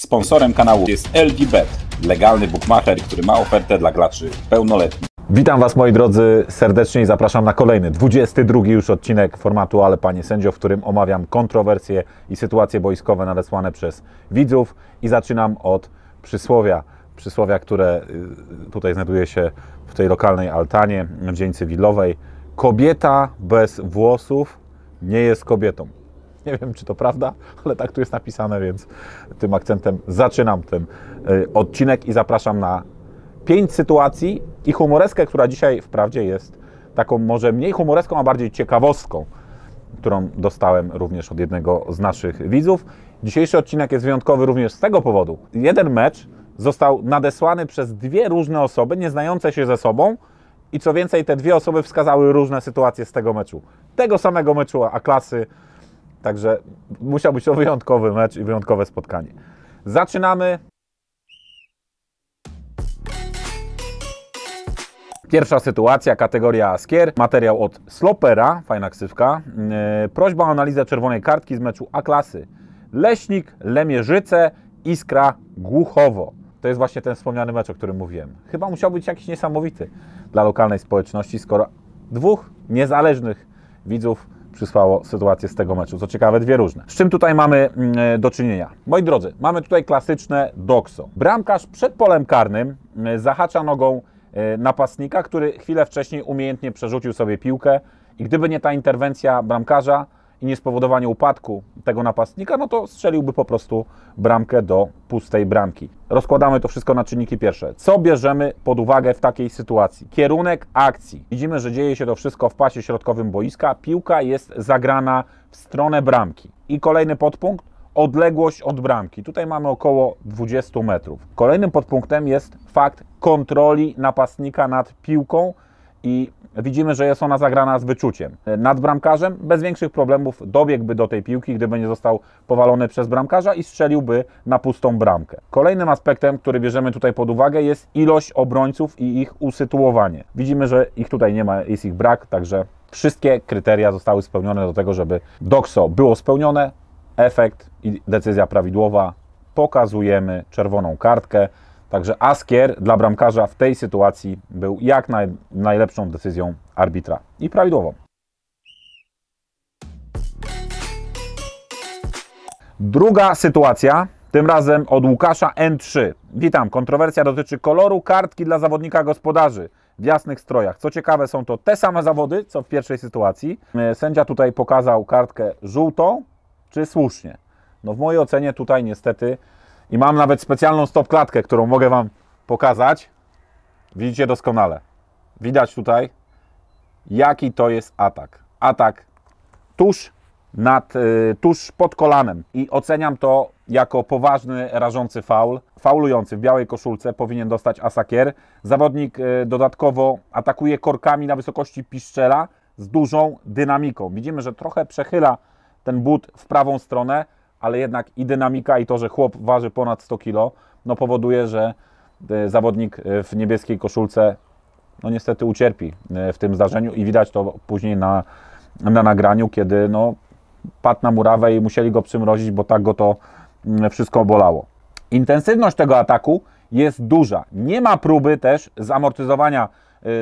Sponsorem kanału jest LDBet, legalny bookmacher, który ma ofertę dla graczy pełnoletnich. Witam Was moi drodzy serdecznie i zapraszam na kolejny, 22 już odcinek formatu Ale Panie Sędzio, w którym omawiam kontrowersje i sytuacje boiskowe nadesłane przez widzów i zaczynam od przysłowia. Przysłowia, które y, tutaj znajduje się w tej lokalnej altanie w dzień cywilowej. Kobieta bez włosów nie jest kobietą. Nie wiem, czy to prawda, ale tak tu jest napisane, więc tym akcentem zaczynam ten y, odcinek i zapraszam na pięć sytuacji i humoreskę, która dzisiaj wprawdzie jest taką może mniej humoreską, a bardziej ciekawostką, którą dostałem również od jednego z naszych widzów. Dzisiejszy odcinek jest wyjątkowy również z tego powodu. Jeden mecz został nadesłany przez dwie różne osoby, nieznające się ze sobą, i co więcej, te dwie osoby wskazały różne sytuacje z tego meczu. Tego samego meczu A klasy Także musiał być to wyjątkowy mecz i wyjątkowe spotkanie. Zaczynamy. Pierwsza sytuacja, kategoria Askier, materiał od Slopera, fajna ksywka. E, prośba o analizę czerwonej kartki z meczu A-klasy. Leśnik, Lemierzyce, Iskra, Głuchowo. To jest właśnie ten wspomniany mecz, o którym mówiłem. Chyba musiał być jakiś niesamowity dla lokalnej społeczności, skoro dwóch niezależnych widzów przysłało sytuację z tego meczu. Co ciekawe, dwie różne. Z czym tutaj mamy mm, e, do czynienia? Moi drodzy, mamy tutaj klasyczne dokso. Bramkarz przed polem karnym mm, zahacza nogą e, napastnika, który chwilę wcześniej umiejętnie przerzucił sobie piłkę i gdyby nie ta interwencja bramkarza, i niespowodowanie upadku tego napastnika, no to strzeliłby po prostu bramkę do pustej bramki. Rozkładamy to wszystko na czynniki pierwsze. Co bierzemy pod uwagę w takiej sytuacji? Kierunek akcji. Widzimy, że dzieje się to wszystko w pasie środkowym boiska. Piłka jest zagrana w stronę bramki. I kolejny podpunkt odległość od bramki. Tutaj mamy około 20 metrów. Kolejnym podpunktem jest fakt kontroli napastnika nad piłką i Widzimy, że jest ona zagrana z wyczuciem. Nad bramkarzem bez większych problemów dobiegłby do tej piłki, gdyby nie został powalony przez bramkarza i strzeliłby na pustą bramkę. Kolejnym aspektem, który bierzemy tutaj pod uwagę jest ilość obrońców i ich usytuowanie. Widzimy, że ich tutaj nie ma, jest ich brak, także wszystkie kryteria zostały spełnione do tego, żeby dokso było spełnione. Efekt i decyzja prawidłowa. Pokazujemy czerwoną kartkę. Także Askier dla bramkarza w tej sytuacji był jak naj, najlepszą decyzją arbitra i prawidłową. Druga sytuacja, tym razem od Łukasza N3. Witam, kontrowersja dotyczy koloru kartki dla zawodnika gospodarzy w jasnych strojach. Co ciekawe, są to te same zawody, co w pierwszej sytuacji. E, sędzia tutaj pokazał kartkę żółtą, czy słusznie? No w mojej ocenie tutaj niestety i mam nawet specjalną stop klatkę, którą mogę Wam pokazać. Widzicie doskonale. Widać tutaj, jaki to jest atak. Atak tuż, nad, y, tuż pod kolanem. I oceniam to jako poważny, rażący faul. Faulujący w białej koszulce powinien dostać asakier. Zawodnik y, dodatkowo atakuje korkami na wysokości piszczela z dużą dynamiką. Widzimy, że trochę przechyla ten but w prawą stronę ale jednak i dynamika, i to, że chłop waży ponad 100 kg, no powoduje, że e, zawodnik e, w niebieskiej koszulce, no niestety ucierpi e, w tym zdarzeniu i widać to później na, na nagraniu, kiedy no, padł na murawę i musieli go przymrozić, bo tak go to mm, wszystko bolało. Intensywność tego ataku jest duża. Nie ma próby też zamortyzowania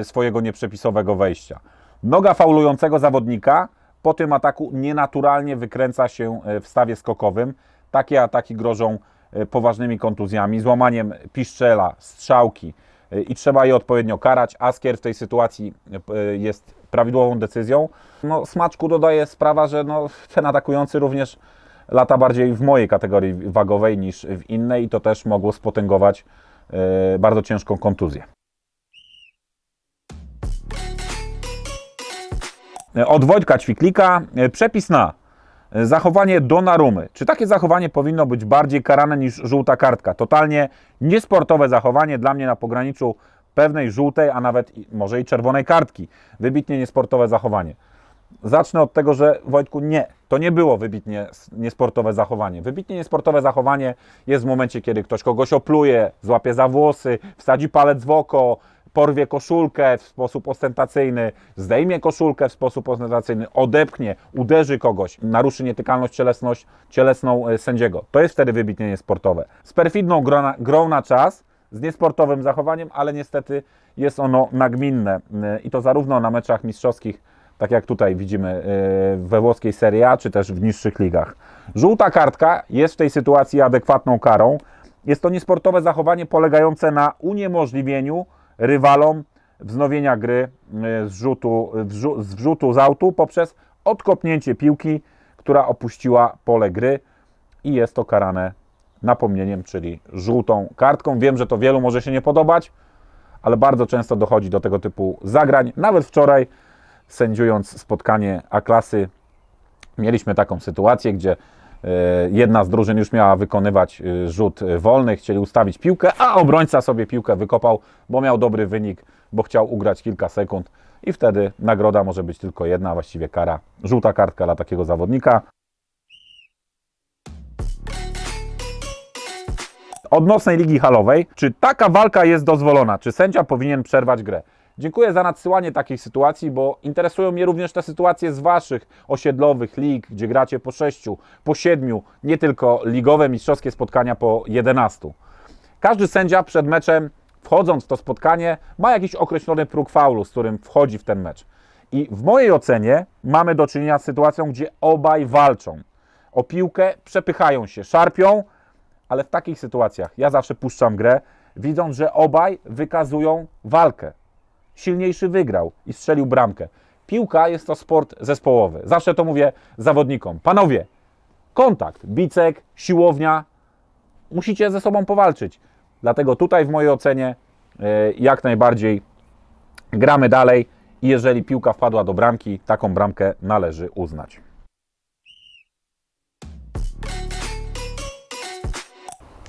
swojego nieprzepisowego wejścia. Noga faulującego zawodnika po tym ataku nienaturalnie wykręca się e, w stawie skokowym. Takie ataki grożą e, poważnymi kontuzjami, złamaniem piszczela, strzałki e, i trzeba je odpowiednio karać. Askier w tej sytuacji jest prawidłową decyzją. No, smaczku dodaje sprawa, że no, ten atakujący również lata bardziej w mojej kategorii wagowej niż w innej i to też mogło spotęgować bardzo ciężką kontuzję. od Wojtka Ćwiklika. E, przepis na e, zachowanie Donarumy. Czy takie zachowanie powinno być bardziej karane niż żółta kartka? Totalnie niesportowe zachowanie dla mnie na pograniczu pewnej żółtej, a nawet może i czerwonej kartki. Wybitnie niesportowe zachowanie. Zacznę od tego, że Wojtku, nie, to nie było wybitnie niesportowe zachowanie. Wybitnie niesportowe zachowanie jest w momencie, kiedy ktoś kogoś opluje, złapie za włosy, wsadzi palec w oko, porwie koszulkę w sposób ostentacyjny, zdejmie koszulkę w sposób ostentacyjny, odepchnie, uderzy kogoś, naruszy nietykalność cielesność, cielesną e, sędziego. To jest wtedy wybitnie sportowe. Z perfidną grą na, grą na czas, z niesportowym zachowaniem, ale niestety jest ono nagminne e, i to zarówno na meczach mistrzowskich, tak jak tutaj widzimy e, we włoskiej Serie A, czy też w niższych ligach. Żółta kartka jest w tej sytuacji adekwatną karą. Jest to niesportowe zachowanie polegające na uniemożliwieniu rywalom wznowienia gry e, z rzutu, z wrzutu z autu poprzez odkopnięcie piłki, która opuściła pole gry i jest to karane napomnieniem, czyli żółtą kartką. Wiem, że to wielu może się nie podobać, ale bardzo często dochodzi do tego typu zagrań. Nawet wczoraj, sędziując spotkanie A-klasy, mieliśmy taką sytuację, gdzie E, jedna z drużyn już miała wykonywać e, rzut e, wolny, chcieli ustawić piłkę, a obrońca sobie piłkę wykopał, bo miał dobry wynik, bo chciał ugrać kilka sekund i wtedy nagroda może być tylko jedna, właściwie kara. Żółta kartka dla takiego zawodnika. Odnocnej ligi halowej, czy taka walka jest dozwolona? Czy sędzia powinien przerwać grę? Dziękuję za nadsyłanie takich sytuacji, bo interesują mnie również te sytuacje z Waszych osiedlowych lig, gdzie gracie po 6, po 7, nie tylko ligowe mistrzowskie spotkania po 11. Każdy sędzia przed meczem, wchodząc w to spotkanie, ma jakiś określony próg faulu, z którym wchodzi w ten mecz. I w mojej ocenie mamy do czynienia z sytuacją, gdzie obaj walczą. O piłkę przepychają się, szarpią, ale w takich sytuacjach ja zawsze puszczam grę, widząc, że obaj wykazują walkę silniejszy wygrał i strzelił bramkę. Piłka jest to sport zespołowy. Zawsze to mówię zawodnikom. Panowie, kontakt, bicek, siłownia, musicie ze sobą powalczyć. Dlatego tutaj w mojej ocenie e, jak najbardziej gramy dalej i jeżeli piłka wpadła do bramki, taką bramkę należy uznać.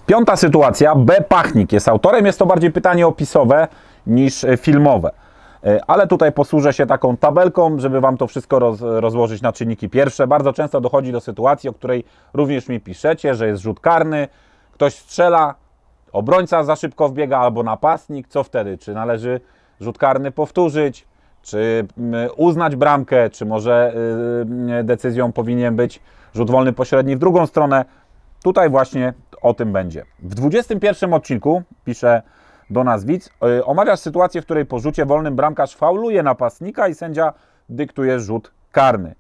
Piąta sytuacja, B. Pachnik jest autorem, jest to bardziej pytanie opisowe niż e, filmowe. E, ale tutaj posłużę się taką tabelką, żeby Wam to wszystko roz, rozłożyć na czynniki pierwsze. Bardzo często dochodzi do sytuacji, o której również mi piszecie, że jest rzut karny, ktoś strzela, obrońca za szybko wbiega albo napastnik. Co wtedy? Czy należy rzut karny powtórzyć? Czy uznać bramkę? Czy może y, y, decyzją powinien być rzut wolny pośredni w drugą stronę? Tutaj właśnie o tym będzie. W 21 odcinku pisze do nas widz. E, omawiasz sytuację, w której po rzucie wolnym bramkarz fauluje napastnika i sędzia dyktuje rzut karny.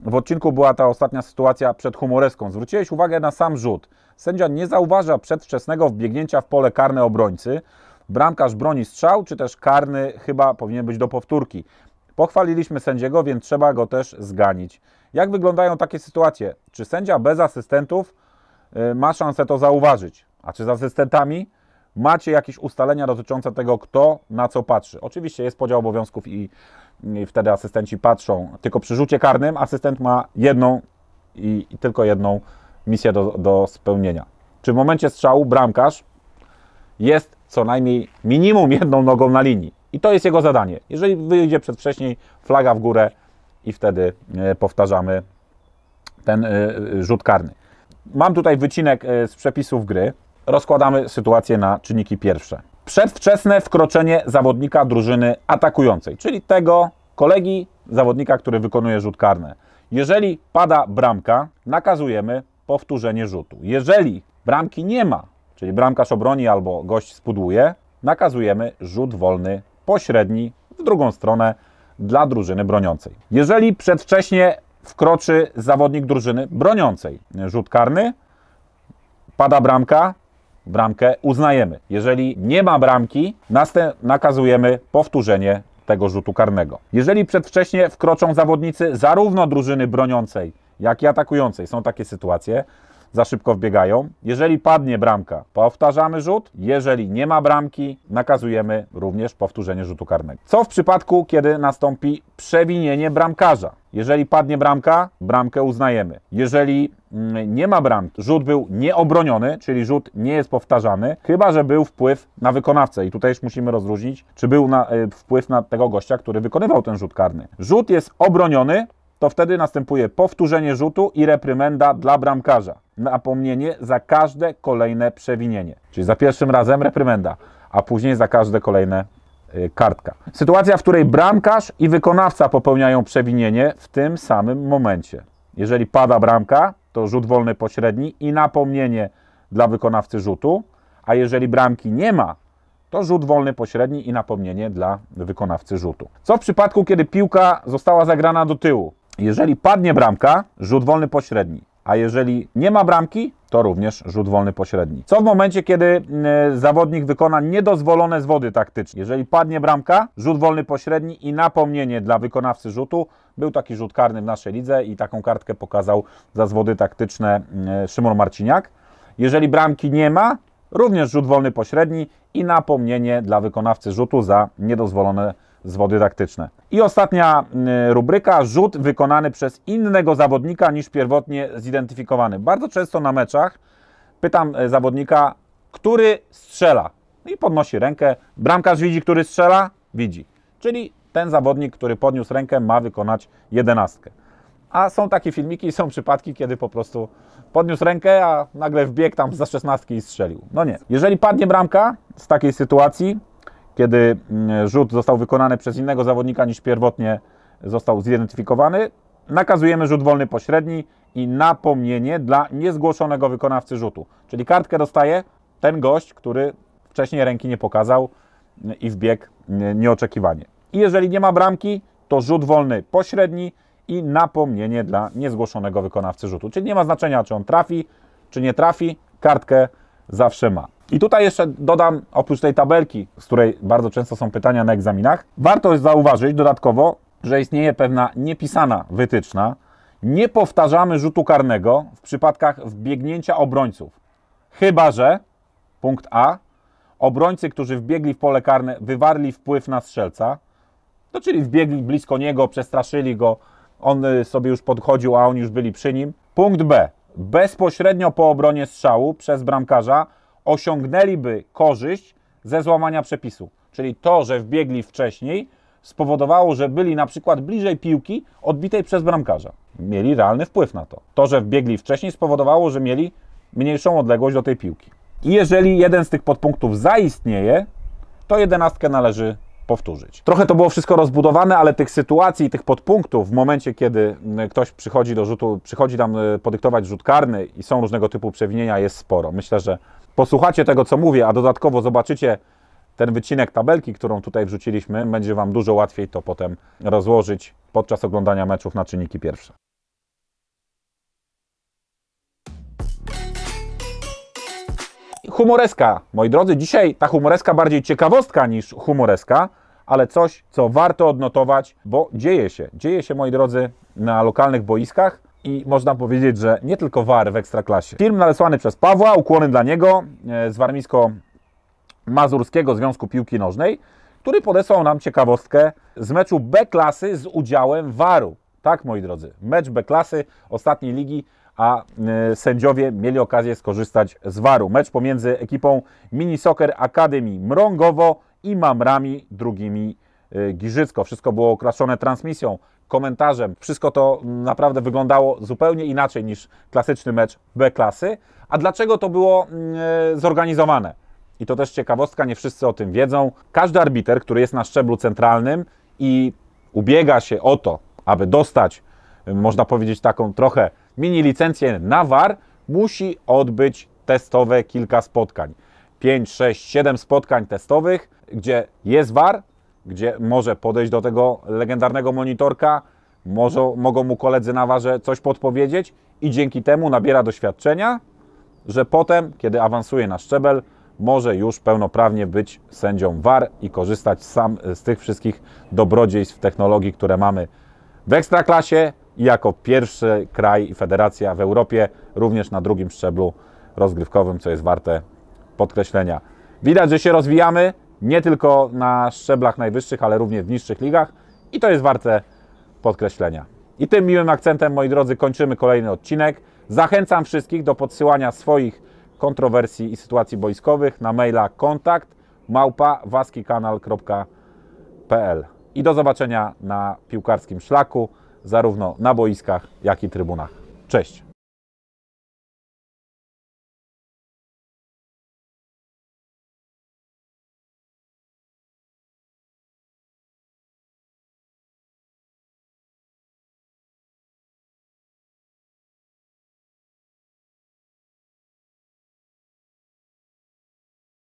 W odcinku była ta ostatnia sytuacja przed humoreską. Zwróciłeś uwagę na sam rzut. Sędzia nie zauważa przedwczesnego wbiegnięcia w pole karne obrońcy. Bramkarz broni strzał, czy też karny chyba powinien być do powtórki. Pochwaliliśmy sędziego, więc trzeba go też zganić. Jak wyglądają takie sytuacje? Czy sędzia bez asystentów y, ma szansę to zauważyć? A czy z asystentami? macie jakieś ustalenia dotyczące tego, kto na co patrzy. Oczywiście jest podział obowiązków i, i wtedy asystenci patrzą. Tylko przy rzucie karnym asystent ma jedną i, i tylko jedną misję do, do spełnienia. Czy w momencie strzału bramkarz jest co najmniej minimum jedną nogą na linii. I to jest jego zadanie. Jeżeli wyjdzie przedwcześniej, flaga w górę i wtedy e, powtarzamy ten e, rzut karny. Mam tutaj wycinek e, z przepisów gry rozkładamy sytuację na czynniki pierwsze. Przedwczesne wkroczenie zawodnika drużyny atakującej, czyli tego kolegi zawodnika, który wykonuje rzut karny. Jeżeli pada bramka, nakazujemy powtórzenie rzutu. Jeżeli bramki nie ma, czyli bramkarz obroni albo gość spudłuje, nakazujemy rzut wolny pośredni w drugą stronę dla drużyny broniącej. Jeżeli przedwcześnie wkroczy zawodnik drużyny broniącej rzut karny, pada bramka, bramkę uznajemy. Jeżeli nie ma bramki, nakazujemy powtórzenie tego rzutu karnego. Jeżeli przedwcześnie wkroczą zawodnicy zarówno drużyny broniącej, jak i atakującej, są takie sytuacje, za szybko wbiegają. Jeżeli padnie bramka, powtarzamy rzut. Jeżeli nie ma bramki, nakazujemy również powtórzenie rzutu karnego. Co w przypadku, kiedy nastąpi przewinienie bramkarza? Jeżeli padnie bramka, bramkę uznajemy. Jeżeli mm, nie ma bramki, rzut był nieobroniony, czyli rzut nie jest powtarzany, chyba że był wpływ na wykonawcę. I tutaj już musimy rozróżnić, czy był na, y, wpływ na tego gościa, który wykonywał ten rzut karny. Rzut jest obroniony, to wtedy następuje powtórzenie rzutu i reprymenda dla bramkarza. Napomnienie za każde kolejne przewinienie. Czyli za pierwszym razem reprymenda, a później za każde kolejne y, kartka. Sytuacja, w której bramkarz i wykonawca popełniają przewinienie w tym samym momencie. Jeżeli pada bramka, to rzut wolny pośredni i napomnienie dla wykonawcy rzutu, a jeżeli bramki nie ma, to rzut wolny pośredni i napomnienie dla wykonawcy rzutu. Co w przypadku, kiedy piłka została zagrana do tyłu? Jeżeli padnie bramka, rzut wolny pośredni. A jeżeli nie ma bramki, to również rzut wolny pośredni. Co w momencie, kiedy mm, e, zawodnik wykona niedozwolone zwody taktyczne? Jeżeli padnie bramka, rzut wolny pośredni i napomnienie dla wykonawcy rzutu. Był taki rzut karny w naszej lidze i taką kartkę pokazał za zwody taktyczne mm, e, Szymon Marciniak. Jeżeli bramki nie ma, również rzut wolny pośredni i napomnienie dla wykonawcy rzutu za niedozwolone zwody taktyczne. I ostatnia y, rubryka, rzut wykonany przez innego zawodnika niż pierwotnie zidentyfikowany. Bardzo często na meczach pytam e, zawodnika, który strzela. No I podnosi rękę. Bramkarz widzi, który strzela? Widzi. Czyli ten zawodnik, który podniósł rękę, ma wykonać jedenastkę. A są takie filmiki, są przypadki, kiedy po prostu podniósł rękę, a nagle wbiegł tam za szesnastki i strzelił. No nie. Jeżeli padnie bramka z takiej sytuacji, kiedy mm, rzut został wykonany przez innego zawodnika niż pierwotnie został zidentyfikowany, nakazujemy rzut wolny pośredni i napomnienie dla niezgłoszonego wykonawcy rzutu. Czyli kartkę dostaje ten gość, który wcześniej ręki nie pokazał mm, i wbiegł mm, nieoczekiwanie. I jeżeli nie ma bramki, to rzut wolny pośredni i napomnienie dla niezgłoszonego wykonawcy rzutu. Czyli nie ma znaczenia, czy on trafi, czy nie trafi, kartkę zawsze ma. I tutaj jeszcze dodam, oprócz tej tabelki, z której bardzo często są pytania na egzaminach, warto zauważyć dodatkowo, że istnieje pewna niepisana wytyczna. Nie powtarzamy rzutu karnego w przypadkach wbiegnięcia obrońców, chyba że, punkt A, obrońcy, którzy wbiegli w pole karne, wywarli wpływ na strzelca, to no, czyli wbiegli blisko niego, przestraszyli go, on y, sobie już podchodził, a oni już byli przy nim. Punkt B, bezpośrednio po obronie strzału przez bramkarza osiągnęliby korzyść ze złamania przepisu. Czyli to, że wbiegli wcześniej, spowodowało, że byli na przykład bliżej piłki odbitej przez bramkarza. Mieli realny wpływ na to. To, że wbiegli wcześniej, spowodowało, że mieli mniejszą odległość do tej piłki. I jeżeli jeden z tych podpunktów zaistnieje, to jedenastkę należy powtórzyć. Trochę to było wszystko rozbudowane, ale tych sytuacji, tych podpunktów w momencie, kiedy mm, ktoś przychodzi do rzutu, przychodzi tam y, podyktować rzut karny i są różnego typu przewinienia, jest sporo. Myślę, że posłuchacie tego, co mówię, a dodatkowo zobaczycie ten wycinek tabelki, którą tutaj wrzuciliśmy, będzie Wam dużo łatwiej to potem rozłożyć podczas oglądania meczów na czynniki pierwsze. Humoreska, moi drodzy, dzisiaj ta humoreska bardziej ciekawostka niż humoreska, ale coś, co warto odnotować, bo dzieje się. Dzieje się, moi drodzy, na lokalnych boiskach i można powiedzieć, że nie tylko war w ekstraklasie. Film narysowany przez Pawła, ukłony dla niego e, z warmińsko-mazurskiego Związku Piłki Nożnej, który podesłał nam ciekawostkę z meczu B klasy z udziałem waru. Tak, moi drodzy, mecz B klasy ostatniej ligi, a e, sędziowie mieli okazję skorzystać z waru. Mecz pomiędzy ekipą Mini Soccer Academy Mrągowo i Mamrami drugimi e, Giżycko. Wszystko było okraszone transmisją komentarzem. Wszystko to naprawdę wyglądało zupełnie inaczej niż klasyczny mecz B klasy. A dlaczego to było mm, e, zorganizowane? I to też ciekawostka, nie wszyscy o tym wiedzą. Każdy arbiter, który jest na szczeblu centralnym i ubiega się o to, aby dostać, e, można powiedzieć, taką trochę mini licencję na VAR, musi odbyć testowe kilka spotkań. 5, 6, 7 spotkań testowych, gdzie jest VAR, gdzie może podejść do tego legendarnego monitorka, może, mogą mu koledzy na warze coś podpowiedzieć i dzięki temu nabiera doświadczenia, że potem, kiedy awansuje na szczebel, może już pełnoprawnie być sędzią VAR i korzystać sam z tych wszystkich dobrodziejstw technologii, które mamy w ekstraklasie i jako pierwszy kraj i federacja w Europie, również na drugim szczeblu rozgrywkowym, co jest warte podkreślenia. Widać, że się rozwijamy nie tylko na szczeblach najwyższych, ale również w niższych ligach i to jest warte podkreślenia. I tym miłym akcentem, moi drodzy, kończymy kolejny odcinek. Zachęcam wszystkich do podsyłania swoich kontrowersji i sytuacji boiskowych na maila kontakt małpa i do zobaczenia na piłkarskim szlaku, zarówno na boiskach, jak i trybunach. Cześć!